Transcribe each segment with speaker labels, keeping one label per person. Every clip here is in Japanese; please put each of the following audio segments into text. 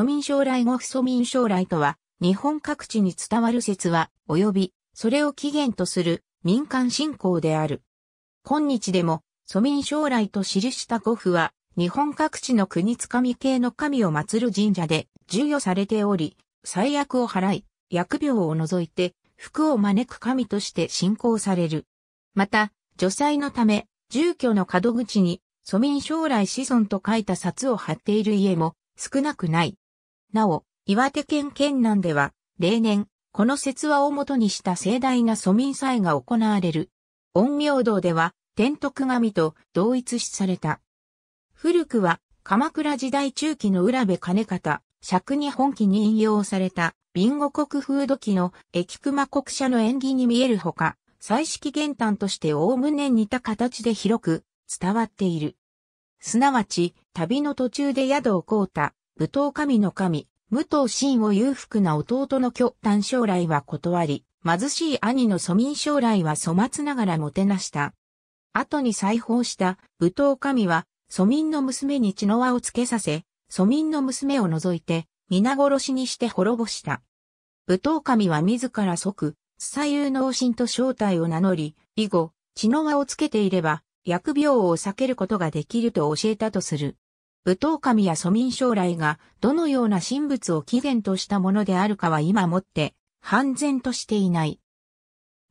Speaker 1: ミ民将来後ソミ民将来とは、日本各地に伝わる説は、及び、それを起源とする民間信仰である。今日でも、蘇民将来と記した語符は、日本各地の国つかみ系の神を祀る神社で授与されており、最悪を払い、疫病を除いて、福を招く神として信仰される。また、除災のため、住居の角口に、蘇民将来子孫と書いた札を貼っている家も少なくない。なお、岩手県県南では、例年、この説話をもとにした盛大な蘇民祭が行われる。陰陽道では、天徳神と同一視された。古くは、鎌倉時代中期の浦部金方、尺に本記に引用された、ビンゴ国風土記の駅熊国社の縁起に見えるほか、彩色玄丹としてむね似た形で広く伝わっている。すなわち、旅の途中で宿を凍った、舞踏神の神、武藤真を裕福な弟の巨端将来は断り、貧しい兄の庶民将来は粗末ながらもてなした。後に裁縫した武藤神は、庶民の娘に血の輪をつけさせ、庶民の娘を除いて、皆殺しにして滅ぼした。武藤神は自ら即、左右脳神と正体を名乗り、以後、血の輪をつけていれば、疫病を避けることができると教えたとする。武闘神や祖民将来がどのような神仏を起源としたものであるかは今もって判然としていない。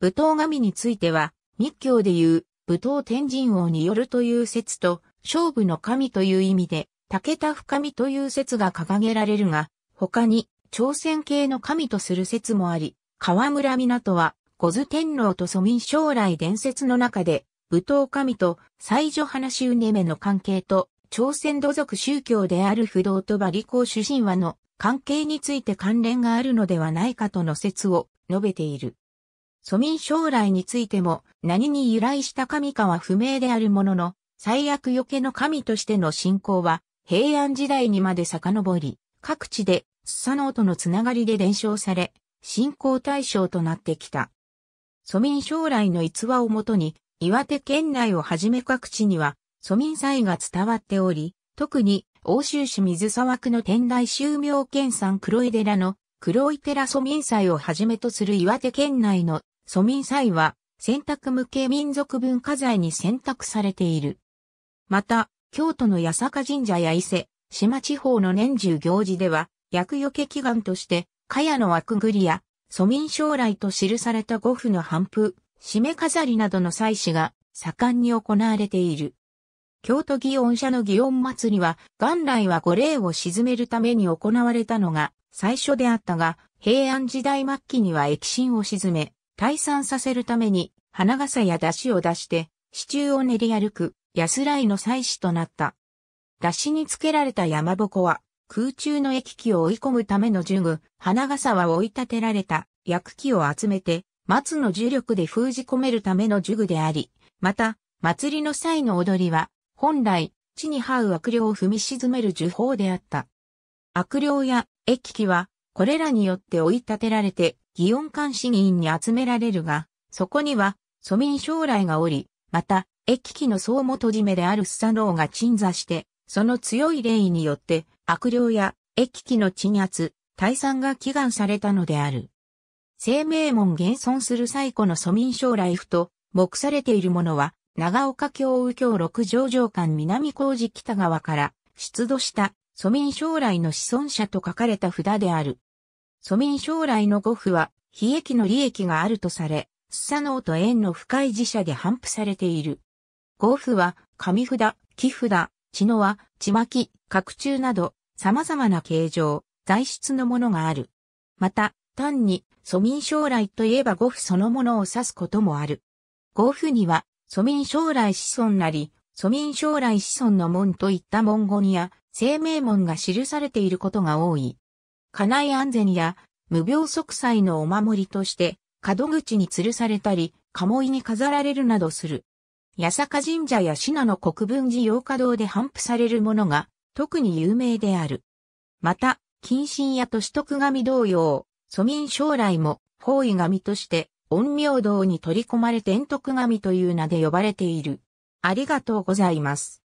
Speaker 1: 武闘神については密教でいう武闘天神王によるという説と勝負の神という意味で武田深みという説が掲げられるが他に朝鮮系の神とする説もあり河村港は五頭天皇と祖民将来伝説の中で武闘神と最女話うねめの関係と朝鮮土族宗教である不動と馬利公主神話の関係について関連があるのではないかとの説を述べている。蘇民将来についても何に由来した神かは不明であるものの、最悪よけの神としての信仰は平安時代にまで遡り、各地でスサノオとのつながりで伝承され、信仰対象となってきた。蘇民将来の逸話をもとに、岩手県内をはじめ各地には庶民祭が伝わっており、特に欧州市水沢区の天台宗明県産黒井寺の黒井寺庶民祭をはじめとする岩手県内の庶民祭は選択向け民族文化財に選択されている。また、京都の八坂神社や伊勢、島地方の年中行事では、厄除け祈願として、茅の枠ぐりや、庶民将来と記された五府の半布、締め飾りなどの祭祀が盛んに行われている。京都祇園社の祇園祭は、元来は御霊を鎮めるために行われたのが最初であったが、平安時代末期には疫神を鎮め、退散させるために、花笠や出汁を出して、支柱を練り歩く、安らいの祭祀となった。出汁につけられた山鉾は、空中の液気を追い込むための呪具、花笠は追い立てられた、薬器を集めて、松の重力で封じ込めるための呪具であり、また、祭りの際の踊りは、本来、地に這う悪霊を踏み沈める呪法であった。悪霊や駅機は、これらによって追い立てられて、祇園監視員に集められるが、そこには、庶民将来がおり、また、駅機の総元締めであるスサローが鎮座して、その強い霊によって、悪霊や駅機の鎮圧、退散が祈願されたのである。生命門現存する最古の庶民将来府と、目されているものは、長岡京右京六条城間南工事北側から出土した蘇民将来の子孫者と書かれた札である。蘇民将来の五符は、悲劇の利益があるとされ、スサノオと縁の深い寺社で頒布されている。五符は、紙札、木札、血の輪、血巻き、角柱など、様々な形状、材質のものがある。また、単に、蘇民将来といえば五符そのものを指すこともある。五符には、祖民将来子孫なり、祖民将来子孫の門といった文言や、生命門が記されていることが多い。家内安全や、無病息災のお守りとして、門口に吊るされたり、鴨居に飾られるなどする。八坂神社や信濃国分寺洋華堂で頒布されるものが、特に有名である。また、近親や都市徳神同様、祖民将来も、方位神として、陰陽道に取り込まれ天徳神という名で呼ばれている。ありがとうございます。